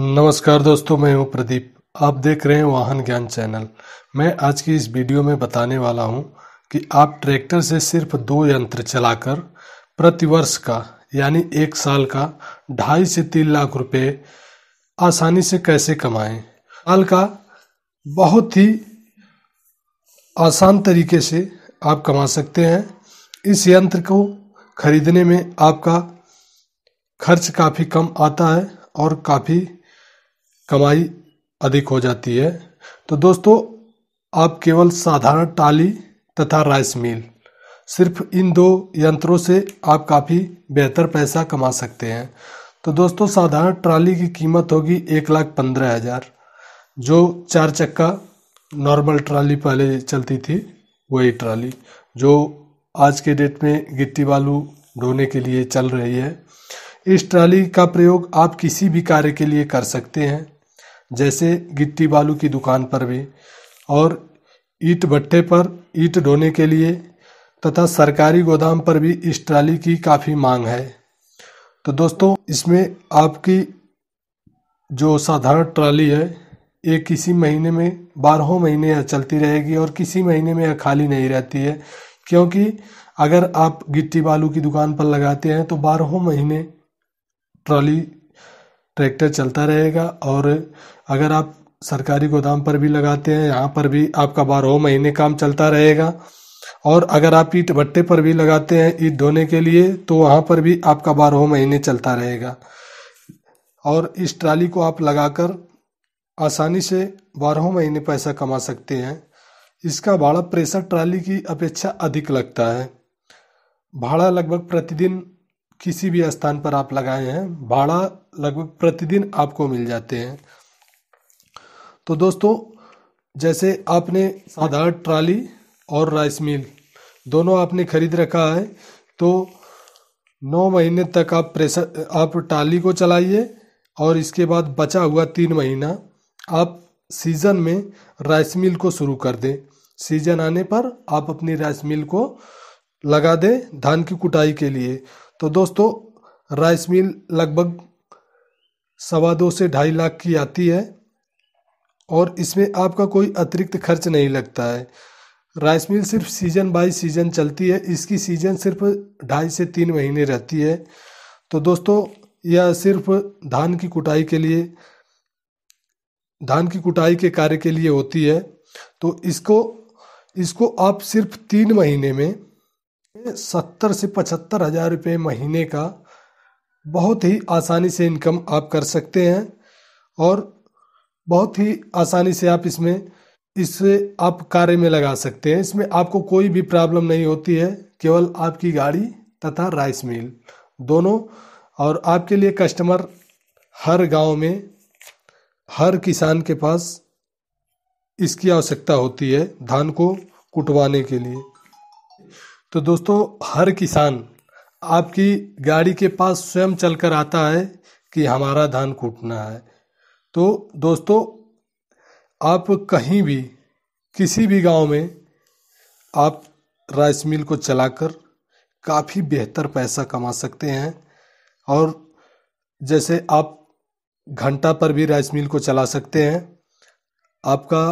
नमस्कार दोस्तों मैं हूं प्रदीप आप देख रहे हैं वाहन ज्ञान चैनल मैं आज की इस वीडियो में बताने वाला हूं कि आप ट्रैक्टर से सिर्फ दो यंत्र चलाकर प्रतिवर्ष का यानी एक साल का ढाई से तीन लाख रुपए आसानी से कैसे कमाएं साल का बहुत ही आसान तरीके से आप कमा सकते हैं इस यंत्र को खरीदने में आपका खर्च काफ़ी कम आता है और काफ़ी कमाई अधिक हो जाती है तो दोस्तों आप केवल साधारण टाली तथा राइस मिल सिर्फ इन दो यंत्रों से आप काफ़ी बेहतर पैसा कमा सकते हैं तो दोस्तों साधारण ट्राली की कीमत होगी एक लाख पंद्रह हज़ार जो चार चक्का नॉर्मल ट्राली पहले चलती थी वही ट्राली जो आज के डेट में गिट्टी बालू ढोने के लिए चल रही है इस ट्राली का प्रयोग आप किसी भी कार्य के लिए कर सकते हैं जैसे गिट्टी बालू की दुकान पर भी और ईंट भट्टे पर ईंट ढोने के लिए तथा सरकारी गोदाम पर भी इस ट्राली की काफ़ी मांग है तो दोस्तों इसमें आपकी जो साधारण ट्राली है ये किसी महीने में बारहों महीने यह चलती रहेगी और किसी महीने में यह खाली नहीं रहती है क्योंकि अगर आप गिट्टी बालू की दुकान पर लगाते हैं तो बारहों महीने ट्रॉली ट्रैक्टर चलता रहेगा और अगर आप सरकारी गोदाम पर भी लगाते हैं यहाँ पर भी आपका बारह महीने काम चलता रहेगा और अगर आप ईट भट्टे पर भी लगाते हैं ईट धोने के लिए तो वहाँ पर भी आपका बारह महीने चलता रहेगा और इस ट्राली को आप लगाकर आसानी से बारह महीने पैसा कमा सकते हैं इसका भाड़ा प्रेशर ट्राली की अपेक्षा अधिक लगता है भाड़ा लगभग प्रतिदिन किसी भी स्थान पर आप लगाए हैं भाड़ा लगभग प्रतिदिन आपको मिल जाते हैं तो दोस्तों जैसे आपने साधारण ट्राली और राइस मिल दोनों आपने खरीद रखा है तो नौ महीने तक आप प्रेशर आप ट्राली को चलाइए और इसके बाद बचा हुआ तीन महीना आप सीज़न में राइस मिल को शुरू कर दें सीज़न आने पर आप अपनी राइस मिल को लगा दें धान की कुटाई के लिए तो दोस्तों राइस मिल लगभग सवा दो से ढाई लाख की आती है और इसमें आपका कोई अतिरिक्त खर्च नहीं लगता है राइस मिल सिर्फ सीज़न बाय सीज़न चलती है इसकी सीज़न सिर्फ ढाई से तीन महीने रहती है तो दोस्तों यह सिर्फ धान की कुटाई के लिए धान की कुटाई के कार्य के लिए होती है तो इसको इसको आप सिर्फ तीन महीने में सत्तर से पचहत्तर हज़ार रुपये महीने का बहुत ही आसानी से इनकम आप कर सकते हैं और बहुत ही आसानी से आप इसमें इसे आप कार्य में लगा सकते हैं इसमें आपको कोई भी प्रॉब्लम नहीं होती है केवल आपकी गाड़ी तथा राइस मिल दोनों और आपके लिए कस्टमर हर गांव में हर किसान के पास इसकी आवश्यकता होती है धान को कुटवाने के लिए तो दोस्तों हर किसान आपकी गाड़ी के पास स्वयं चल कर आता है कि हमारा धान कूटना है तो दोस्तों आप कहीं भी किसी भी गांव में आप राइस मिल को चलाकर काफ़ी बेहतर पैसा कमा सकते हैं और जैसे आप घंटा पर भी राइस मिल को चला सकते हैं आपका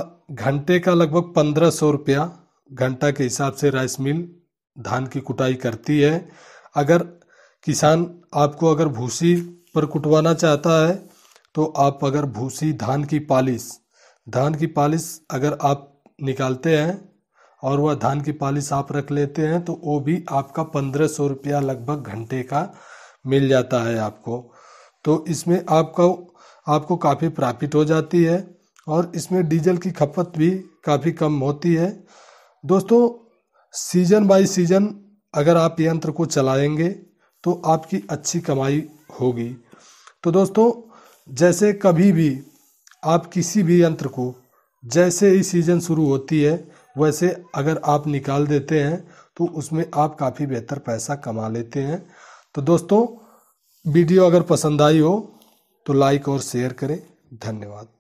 घंटे का लगभग पंद्रह सौ रुपया घंटा के हिसाब से राइस मिल धान की कुटाई करती है अगर किसान आपको अगर भूसी पर कुटवाना चाहता है तो आप अगर भूसी धान की पालिस धान की पालिस अगर आप निकालते हैं और वह धान की पालिस आप रख लेते हैं तो वो भी आपका पंद्रह सौ रुपया लगभग घंटे का मिल जाता है आपको तो इसमें आपका आपको काफ़ी प्रॉफिट हो जाती है और इसमें डीजल की खपत भी काफ़ी कम होती है दोस्तों सीजन बाय सीजन अगर आप यंत्र को चलाएंगे तो आपकी अच्छी कमाई होगी तो दोस्तों जैसे कभी भी आप किसी भी यंत्र को जैसे ही सीजन शुरू होती है वैसे अगर आप निकाल देते हैं तो उसमें आप काफ़ी बेहतर पैसा कमा लेते हैं तो दोस्तों वीडियो अगर पसंद आई हो तो लाइक और शेयर करें धन्यवाद